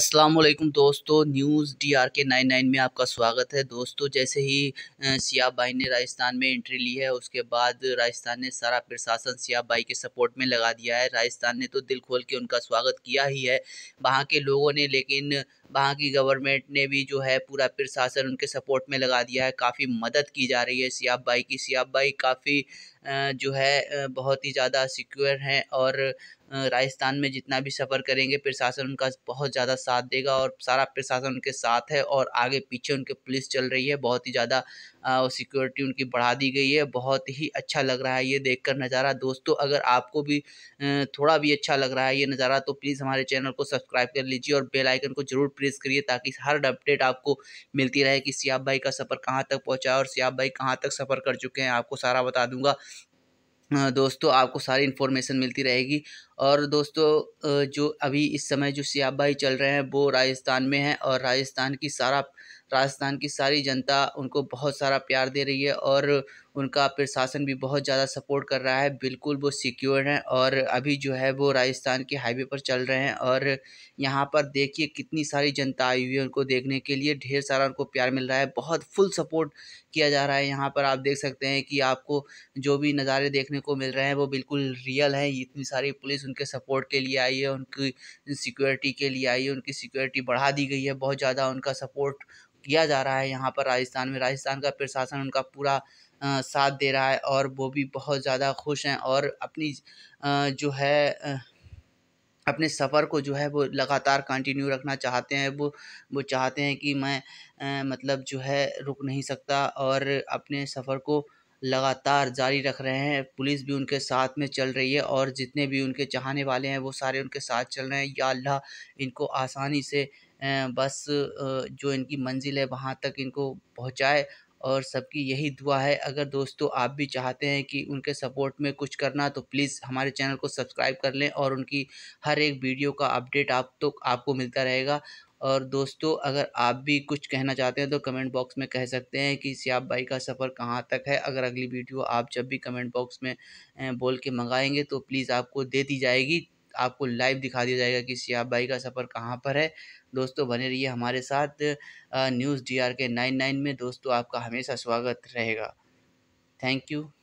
अस्सलाम वालेकुम दोस्तों news D R K nine nine में आपका स्वागत है दोस्तों जैसे ही सिया भाई ने राजस्थान में एंट्री ली है उसके बाद राजस्थान ने सारा प्रशासन सिया भाई के सपोर्ट में लगा दिया है राजस्थान ने तो दिल खोल के उनका स्वागत किया ही है वहाँ के लोगों ने लेकिन वहाँ की गवर्नमेंट ने भी जो है पूरा प्रशासन उनके सपोर्ट में लगा दिया है काफ़ी मदद की जा रही है सियाब बाई की सियाब बाई काफ़ी जो है बहुत ही ज़्यादा सिक्योर हैं और राजस्थान में जितना भी सफ़र करेंगे प्रशासन उनका बहुत ज़्यादा साथ देगा और सारा प्रशासन उनके साथ है और आगे पीछे उनके पुलिस चल रही है बहुत ही ज़्यादा सिक्योरिटी उनकी बढ़ा दी गई है बहुत ही अच्छा लग रहा है ये देखकर नज़ारा दोस्तों अगर आपको भी थोड़ा भी अच्छा लग रहा है ये नज़ारा तो प्लीज़ हमारे चैनल को सब्सक्राइब कर लीजिए और बेलाइकन को ज़रूर प्रेस करिए ताकि हर अपडेट आपको मिलती रहे कि सियाब भाई का सफ़र कहाँ तक पहुँचा और सियाब भाई कहाँ तक सफ़र कर चुके हैं आपको सारा बता दूंगा दोस्तों आपको सारी इन्फॉर्मेशन मिलती रहेगी और दोस्तों जो अभी इस समय जो सियाब भाई चल रहे हैं वो राजस्थान में हैं और राजस्थान की सारा राजस्थान की सारी जनता उनको बहुत सारा प्यार दे रही है और उनका प्रशासन भी बहुत ज़्यादा सपोर्ट कर रहा है बिल्कुल वो सिक्योर हैं और अभी जो है वो राजस्थान के हाईवे पर चल रहे हैं और यहाँ पर देखिए कितनी सारी जनता आई हुई है उनको देखने के लिए ढेर सारा उनको प्यार मिल रहा है बहुत फुल सपोर्ट किया जा रहा है यहाँ पर आप देख सकते हैं कि आपको जो भी नज़ारे देखने को मिल रहे हैं वो बिल्कुल रियल हैं इतनी सारी पुलिस उनके सपोर्ट के लिए आई है उनकी सिक्योरिटी के लिए आई है उनकी सिक्योरिटी बढ़ा दी गई है बहुत ज़्यादा उनका सपोर्ट किया जा रहा है यहाँ पर राजस्थान में राजस्थान का प्रशासन उनका पूरा साथ दे रहा है और वो भी बहुत ज़्यादा खुश हैं और अपनी जो है अपने सफ़र को जो है वो लगातार कंटिन्यू रखना चाहते हैं वो वो चाहते हैं कि मैं आ, मतलब जो है रुक नहीं सकता और अपने सफ़र को लगातार जारी रख रहे हैं पुलिस भी उनके साथ में चल रही है और जितने भी उनके चाहने वाले हैं वो सारे उनके साथ चल रहे हैं या अल्लाह इनको आसानी से बस जो इनकी मंजिल है वहाँ तक इनको पहुँचाए और सबकी यही दुआ है अगर दोस्तों आप भी चाहते हैं कि उनके सपोर्ट में कुछ करना तो प्लीज़ हमारे चैनल को सब्सक्राइब कर लें और उनकी हर एक वीडियो का अपडेट आप तो आपको मिलता रहेगा और दोस्तों अगर आप भी कुछ कहना चाहते हैं तो कमेंट बॉक्स में कह सकते हैं कि सियाब भाई का सफ़र कहाँ तक है अगर अगली वीडियो आप जब भी कमेंट बॉक्स में बोल के मंगाएंगे तो प्लीज़ आपको दे दी जाएगी आपको लाइव दिखा दिया जाएगा कि सियाब भाई का सफ़र कहाँ पर है दोस्तों बने रहिए हमारे साथ news D R K nine nine में दोस्तों आपका हमेशा स्वागत रहेगा थैंक यू